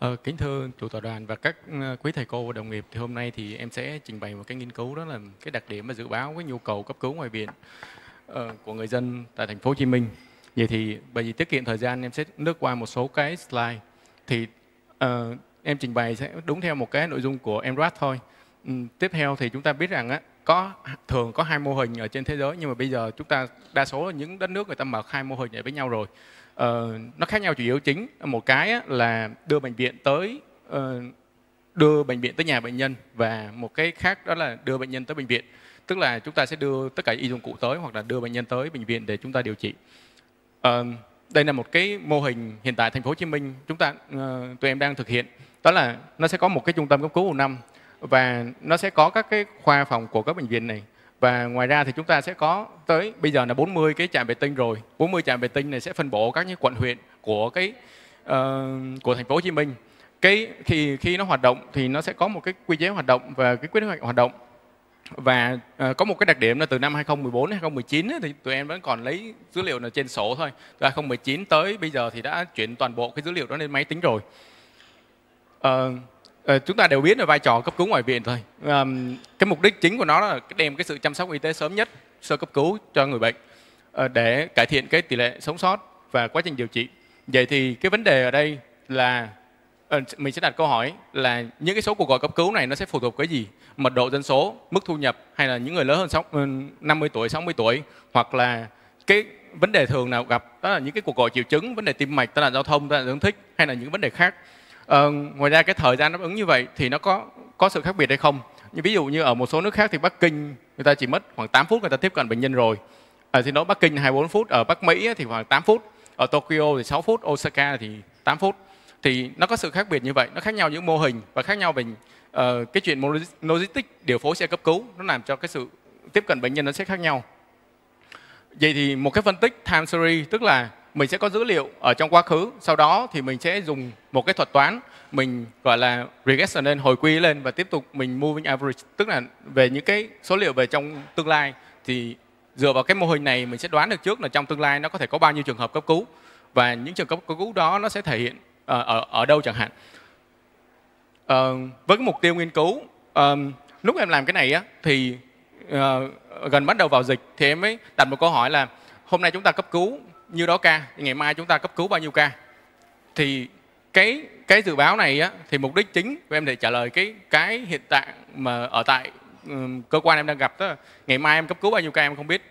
Ờ, kính thưa chủ tọa đoàn và các ờ, quý thầy cô và đồng nghiệp thì hôm nay thì em sẽ trình bày một cái nghiên cứu đó là cái đặc điểm và dự báo cái nhu cầu cấp cứu ngoài viện uh, của người dân tại thành phố Hồ Chí Minh. Vậy thì bởi vì tiết kiệm thời gian em sẽ nước qua một số cái slide thì uh, em trình bày sẽ đúng theo một cái nội dung của em MRAT thôi. Um, tiếp theo thì chúng ta biết rằng á, có thường có hai mô hình ở trên thế giới nhưng mà bây giờ chúng ta đa số là những đất nước người ta mở hai mô hình này với nhau rồi Ờ, nó khác nhau chủ yếu chính một cái là đưa bệnh viện tới ờ, đưa bệnh viện tới nhà bệnh nhân và một cái khác đó là đưa bệnh nhân tới bệnh viện tức là chúng ta sẽ đưa tất cả y dụng cụ tới hoặc là đưa bệnh nhân tới bệnh viện để chúng ta điều trị à, đây là một cái mô hình hiện tại thành phố Hồ Chí Minh chúng ta tụi em đang thực hiện đó là nó sẽ có một cái trung tâm cấp cứu một năm và nó sẽ có các cái khoa phòng của các bệnh viện này và ngoài ra thì chúng ta sẽ có tới bây giờ là 40 cái trạm vệ tinh rồi. 40 trạm vệ tinh này sẽ phân bổ các những quận huyện của cái uh, của thành phố Hồ Chí Minh. Cái khi khi nó hoạt động thì nó sẽ có một cái quy chế hoạt động và cái quyết hoạch hoạt động. Và uh, có một cái đặc điểm là từ năm 2014 đến 2019 ấy, thì tụi em vẫn còn lấy dữ liệu là trên sổ thôi. Từ 2019 tới bây giờ thì đã chuyển toàn bộ cái dữ liệu đó lên máy tính rồi. Uh, Ờ, chúng ta đều biết về vai trò cấp cứu ngoại viện thôi. À, cái mục đích chính của nó là đem cái sự chăm sóc y tế sớm nhất, sơ cấp cứu cho người bệnh à, để cải thiện cái tỷ lệ sống sót và quá trình điều trị. Vậy thì cái vấn đề ở đây là à, mình sẽ đặt câu hỏi là những cái số cuộc gọi cấp cứu này nó sẽ phụ thuộc cái gì? Mật độ dân số, mức thu nhập hay là những người lớn hơn 6, 50 ừ, tuổi, 60 tuổi hoặc là cái vấn đề thường nào gặp đó là những cái cuộc gọi triệu chứng, vấn đề tim mạch, tai nạn giao thông, tai nạn thương thích hay là những vấn đề khác Ờ, ngoài ra cái thời gian đáp ứng như vậy thì nó có có sự khác biệt hay không? Như ví dụ như ở một số nước khác thì Bắc Kinh người ta chỉ mất khoảng 8 phút người ta tiếp cận bệnh nhân rồi. Ở ờ, thì nói Bắc Kinh 24 phút, ở Bắc Mỹ thì khoảng 8 phút, ở Tokyo thì 6 phút, Osaka thì 8 phút. Thì nó có sự khác biệt như vậy, nó khác nhau những mô hình và khác nhau về uh, cái chuyện logistics điều phối xe cấp cứu nó làm cho cái sự tiếp cận bệnh nhân nó sẽ khác nhau. Vậy thì một cái phân tích time series tức là mình sẽ có dữ liệu ở trong quá khứ sau đó thì mình sẽ dùng một cái thuật toán mình gọi là regression lên hồi quy lên và tiếp tục mình moving average tức là về những cái số liệu về trong tương lai thì dựa vào cái mô hình này mình sẽ đoán được trước là trong tương lai nó có thể có bao nhiêu trường hợp cấp cứu và những trường hợp cấp cứu đó nó sẽ thể hiện ở ờ, ở, ở đâu chẳng hạn ờ, với cái mục tiêu nghiên cứu um, lúc em làm cái này á thì uh, gần bắt đầu vào dịch thì em mới đặt một câu hỏi là hôm nay chúng ta cấp cứu nhiêu đó ca ngày mai chúng ta cấp cứu bao nhiêu ca thì cái cái dự báo này á, thì mục đích chính của em để trả lời cái cái hiện tại mà ở tại um, cơ quan em đang gặp đó ngày mai em cấp cứu bao nhiêu ca em không biết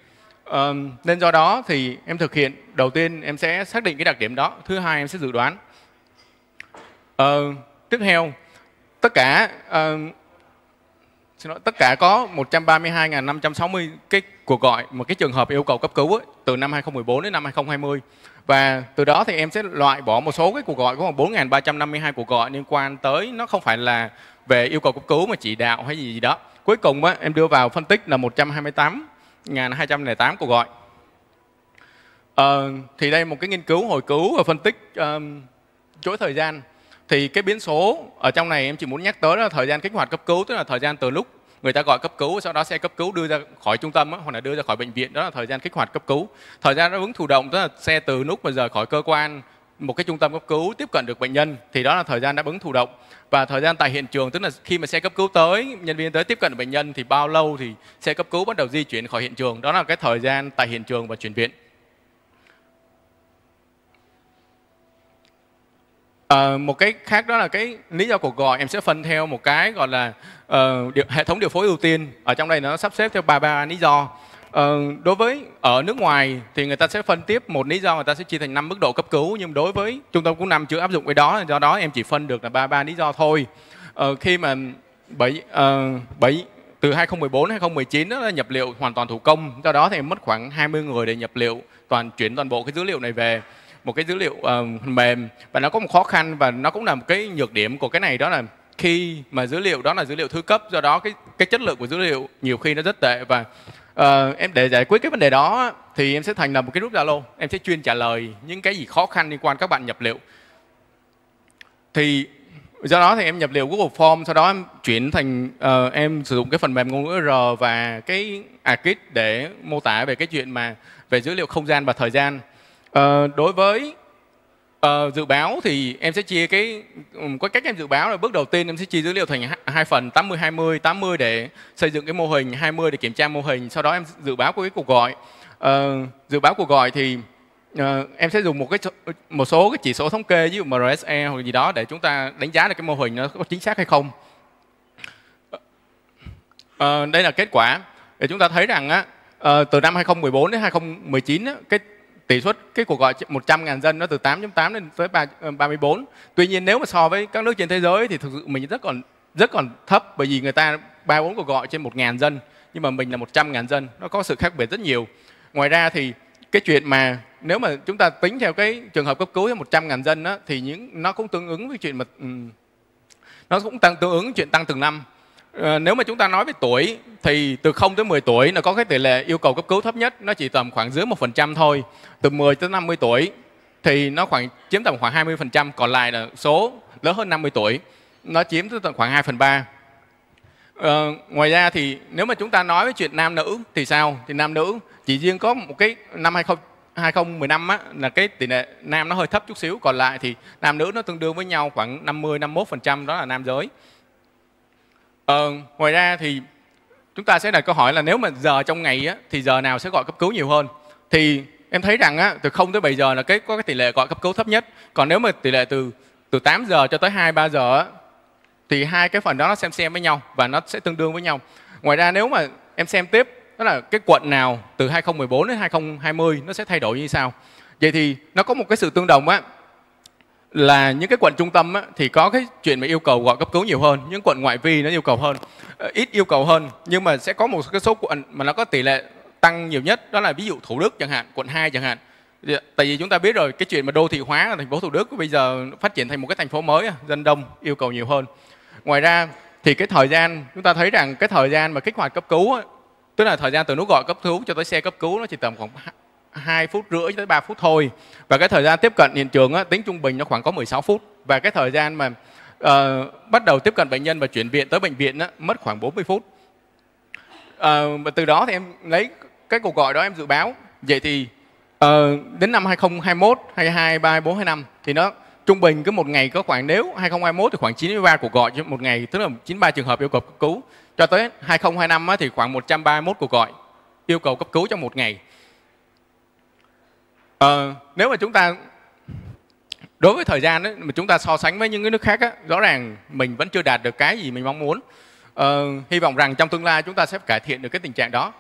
um, nên do đó thì em thực hiện đầu tiên em sẽ xác định cái đặc điểm đó thứ hai em sẽ dự đoán uh, tiếp theo tất cả uh, xin lỗi, tất cả có 132.560 cái cuộc gọi mà cái trường hợp yêu cầu cấp cứu ấy, từ năm 2014 đến năm 2020 và từ đó thì em sẽ loại bỏ một số cái cuộc gọi có khoảng 4.352 cuộc gọi liên quan tới nó không phải là về yêu cầu cấp cứu mà chỉ đạo hay gì gì đó cuối cùng á, em đưa vào phân tích là 128.208 cuộc gọi ờ, thì đây một cái nghiên cứu hồi cứu và phân tích um, uh, thời gian thì cái biến số ở trong này em chỉ muốn nhắc tới là thời gian kích hoạt cấp cứu tức là thời gian từ lúc người ta gọi cấp cứu sau đó xe cấp cứu đưa ra khỏi trung tâm hoặc là đưa ra khỏi bệnh viện đó là thời gian kích hoạt cấp cứu thời gian đáp ứng thụ động tức là xe từ lúc mà rời khỏi cơ quan một cái trung tâm cấp cứu tiếp cận được bệnh nhân thì đó là thời gian đáp ứng thụ động và thời gian tại hiện trường tức là khi mà xe cấp cứu tới nhân viên tới tiếp cận bệnh nhân thì bao lâu thì xe cấp cứu bắt đầu di chuyển khỏi hiện trường đó là cái thời gian tại hiện trường và chuyển viện À, một cái khác đó là cái lý do cuộc gọi em sẽ phân theo một cái gọi là uh, ờ, điều, hệ thống điều phối ưu tiên ở trong đây nó sắp xếp theo ba ba lý do uh, đối với ở nước ngoài thì người ta sẽ phân tiếp một lý do người ta sẽ chia thành năm mức độ cấp cứu nhưng đối với trung tâm cũng nằm chưa áp dụng cái đó do đó em chỉ phân được là ba ba lý do thôi uh, khi mà bảy uh, bảy từ 2014 2019 đó là nhập liệu hoàn toàn thủ công do đó thì em mất khoảng 20 người để nhập liệu toàn chuyển toàn bộ cái dữ liệu này về một cái dữ liệu uh, ờ, phần mềm và nó có một khó khăn và nó cũng là một cái nhược điểm của cái này đó là khi mà dữ liệu đó là dữ liệu thứ cấp do đó cái cái chất lượng của dữ liệu nhiều khi nó rất tệ và uh, em để giải quyết cái vấn đề đó thì em sẽ thành lập một cái group Zalo em sẽ chuyên trả lời những cái gì khó khăn liên quan các bạn nhập liệu thì do đó thì em nhập liệu Google Form sau đó em chuyển thành uh, em sử dụng cái phần mềm ngôn ngữ R và cái Akit để mô tả về cái chuyện mà về dữ liệu không gian và thời gian À, đối với à, dự báo thì em sẽ chia cái có cách em dự báo là bước đầu tiên em sẽ chia dữ liệu thành hai phần 80 20 80 để xây dựng cái mô hình 20 để kiểm tra mô hình sau đó em dự báo của cái cuộc gọi à, dự báo cuộc gọi thì à, em sẽ dùng một cái một số cái chỉ số thống kê ví dụ MRSE hoặc gì đó để chúng ta đánh giá được cái mô hình nó có chính xác hay không à, đây là kết quả để chúng ta thấy rằng á, à, từ năm 2014 đến 2019 á, cái tỷ suất cái cuộc gọi 100.000 dân nó từ 8.8 lên tới 3, 34. Ờ, Tuy nhiên nếu mà so với các nước trên thế giới thì thực sự mình rất còn rất còn thấp bởi vì người ta 34 cuộc gọi trên 1.000 dân nhưng mà mình là 100.000 dân, nó có sự khác biệt rất nhiều. Ngoài ra thì cái chuyện mà nếu mà chúng ta tính theo cái trường hợp cấp cứu 100.000 dân đó, thì những nó cũng tương ứng với chuyện mà nó cũng tăng tương ứng chuyện tăng từng năm Ờ, nếu mà chúng ta nói về tuổi thì từ 0 tới 10 tuổi là có cái tỷ lệ yêu cầu cấp cứu thấp nhất nó chỉ tầm khoảng dưới 1% thôi. Từ 10 tới 50 tuổi thì nó khoảng chiếm tầm khoảng 20%, còn lại là số lớn hơn 50 tuổi nó chiếm tới tầm khoảng 2 phần 3. Ờ, ngoài ra thì nếu mà chúng ta nói về chuyện nam nữ thì sao? Thì nam nữ chỉ riêng có một cái năm 20, 2015 á, là cái tỷ lệ nam nó hơi thấp chút xíu, còn lại thì nam nữ nó tương đương với nhau khoảng 50 51% đó là nam giới. Ờ, ngoài ra thì chúng ta sẽ đặt câu hỏi là nếu mà giờ trong ngày á, thì giờ nào sẽ gọi cấp cứu nhiều hơn? Thì em thấy rằng á, từ 0 tới 7 giờ là cái có cái tỷ lệ gọi cấp cứu thấp nhất. Còn nếu mà tỷ lệ từ từ 8 giờ cho tới 2 3 giờ á, thì hai cái phần đó nó xem xem với nhau và nó sẽ tương đương với nhau. Ngoài ra nếu mà em xem tiếp đó là cái quận nào từ 2014 đến 2020 nó sẽ thay đổi như sao. Vậy thì nó có một cái sự tương đồng á là những cái quận trung tâm á, thì có cái chuyện mà yêu cầu gọi cấp cứu nhiều hơn những quận ngoại vi nó yêu cầu hơn ờ, ít yêu cầu hơn nhưng mà sẽ có một cái số quận mà nó có tỷ lệ tăng nhiều nhất đó là ví dụ thủ đức chẳng hạn quận 2 chẳng hạn dạ, tại vì chúng ta biết rồi cái chuyện mà đô thị hóa ở thành phố thủ đức bây giờ phát triển thành một cái thành phố mới dân đông yêu cầu nhiều hơn ngoài ra thì cái thời gian chúng ta thấy rằng cái thời gian mà kích hoạt cấp cứu tức là thời gian từ nút gọi cấp cứu cho tới xe cấp cứu nó chỉ tầm khoảng 2 phút rưỡi tới 3 phút thôi và cái thời gian tiếp cận hiện trường á, tính trung bình nó khoảng có 16 phút và cái thời gian mà uh, bắt đầu tiếp cận bệnh nhân và chuyển viện tới bệnh viện á, mất khoảng 40 phút uh, và từ đó thì em lấy cái cuộc gọi đó em dự báo vậy thì uh, đến năm 2021 22 34 25 thì nó trung bình cứ một ngày có khoảng nếu 2021 thì khoảng 93 cuộc gọi một ngày tức là 93 trường hợp yêu cầu cấp cứu cho tới 2025 thì khoảng 131 cuộc gọi yêu cầu cấp cứu trong một ngày Ờ, nếu mà chúng ta đối với thời gian ấy, mà chúng ta so sánh với những cái nước khác á, rõ ràng mình vẫn chưa đạt được cái gì mình mong muốn. Ờ, hy vọng rằng trong tương lai chúng ta sẽ cải thiện được cái tình trạng đó.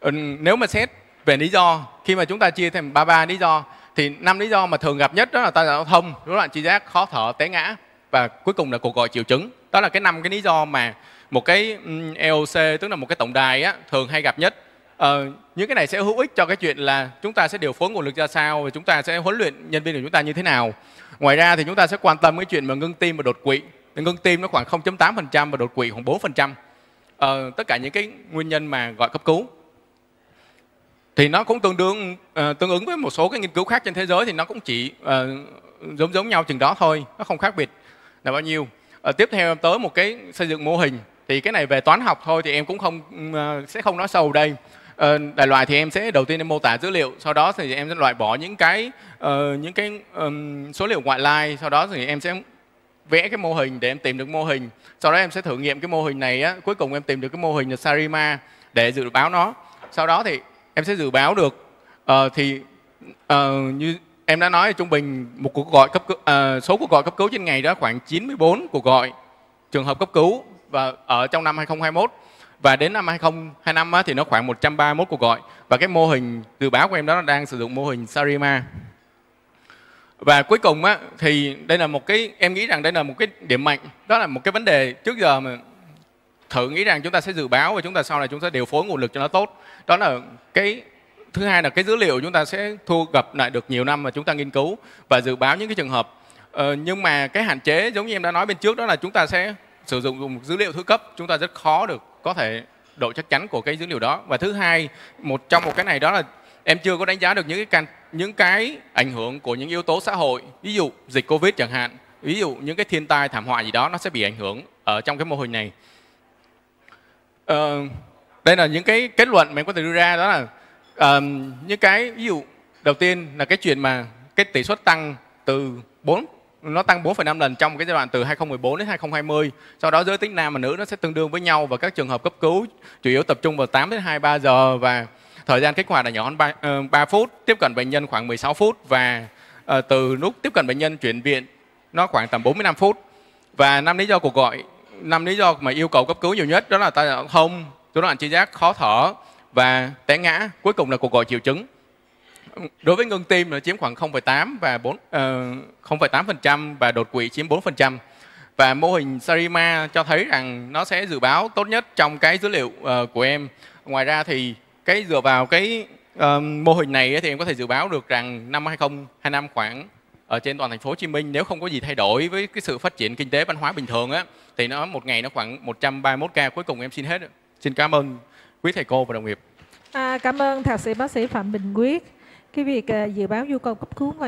Ờ, nếu mà xét về lý do, khi mà chúng ta chia thành ba ba lý do thì năm lý do mà thường gặp nhất đó là tai nạn giao thông, rối loạn tri giác, khó thở, té ngã và cuối cùng là cuộc gọi triệu chứng. Đó là cái năm cái lý do mà một cái EOC tức là một cái tổng đài á, thường hay gặp nhất Ờ, những cái này sẽ hữu ích cho cái chuyện là chúng ta sẽ điều phối nguồn lực ra sao và chúng ta sẽ huấn luyện nhân viên của chúng ta như thế nào. Ngoài ra thì chúng ta sẽ quan tâm cái chuyện mà ngưng tim và đột quỵ. Ngưng tim nó khoảng 0.8% và đột quỵ khoảng 4%. Ờ, tất cả những cái nguyên nhân mà gọi cấp cứu thì nó cũng tương đương uh, tương ứng với một số cái nghiên cứu khác trên thế giới thì nó cũng chỉ uh, giống giống nhau chừng đó thôi nó không khác biệt là bao nhiêu uh, tiếp theo tới một cái xây dựng mô hình thì cái này về toán học thôi thì em cũng không uh, sẽ không nói sâu đây Ờ, đại loại thì em sẽ đầu tiên em mô tả dữ liệu, sau đó thì em sẽ loại bỏ những cái uh, những cái um, số liệu ngoại lai, sau đó thì em sẽ vẽ cái mô hình để em tìm được mô hình. Sau đó em sẽ thử nghiệm cái mô hình này á, cuối cùng em tìm được cái mô hình là Sarima để dự báo nó. Sau đó thì em sẽ dự báo được uh, thì uh, như em đã nói trung bình một cuộc gọi cấp cứu, uh, số cuộc gọi cấp cứu trên ngày đó khoảng 94 cuộc gọi trường hợp cấp cứu và ở trong năm 2021 và đến năm 2025 thì nó khoảng 131 cuộc gọi và cái mô hình dự báo của em đó nó đang sử dụng mô hình Sarima và cuối cùng á, thì đây là một cái em nghĩ rằng đây là một cái điểm mạnh đó là một cái vấn đề trước giờ mà thử nghĩ rằng chúng ta sẽ dự báo và chúng ta sau này chúng ta điều phối nguồn lực cho nó tốt đó là cái thứ hai là cái dữ liệu chúng ta sẽ thu gập lại được nhiều năm mà chúng ta nghiên cứu và dự báo những cái trường hợp ờ, nhưng mà cái hạn chế giống như em đã nói bên trước đó là chúng ta sẽ sử dụng dữ liệu thứ cấp chúng ta rất khó được có thể độ chắc chắn của cái dữ liệu đó và thứ hai một trong một cái này đó là em chưa có đánh giá được những cái can, những cái ảnh hưởng của những yếu tố xã hội ví dụ dịch covid chẳng hạn ví dụ những cái thiên tai thảm họa gì đó nó sẽ bị ảnh hưởng ở trong cái mô hình này ờ, đây là những cái kết luận mà em có thể đưa ra đó là um, những cái ví dụ đầu tiên là cái chuyện mà cái tỷ suất tăng từ 4 nó tăng 4,5 lần trong cái giai đoạn từ 2014 đến 2020. Sau đó giới tính nam và nữ nó sẽ tương đương với nhau và các trường hợp cấp cứu chủ yếu tập trung vào 8 đến 23 giờ và thời gian kích hoạt là nhỏ hơn 3, 3 ờ, phút, tiếp cận bệnh nhân khoảng 16 phút và ờ, từ lúc tiếp cận bệnh nhân chuyển viện nó khoảng tầm 45 phút. Và năm lý do cuộc gọi, năm lý do mà yêu cầu cấp cứu nhiều nhất đó là tai nạn giao thông, rối loạn tri giác, khó thở và té ngã, cuối cùng là cuộc gọi triệu chứng. Đối với ngưng tim là ờ, chiếm khoảng 0,8 và 4 uh, 0,8% và đột quỵ chiếm 4%. Và mô hình Sarima cho thấy rằng nó sẽ dự báo tốt nhất trong cái dữ liệu uh, của em. Ngoài ra thì cái dựa vào cái uh, mô hình này thì em có thể dự báo được rằng năm 2025 khoảng ở trên toàn thành phố Hồ Chí Minh nếu không có gì thay đổi với cái sự phát triển kinh tế văn hóa bình thường á thì nó một ngày nó khoảng 131 ca cuối cùng em xin hết. Xin cảm ơn quý thầy cô và đồng nghiệp. À, cảm ơn thạc sĩ bác sĩ Phạm Bình Quyết cái việc à, dự báo nhu cầu cấp cứu ngoài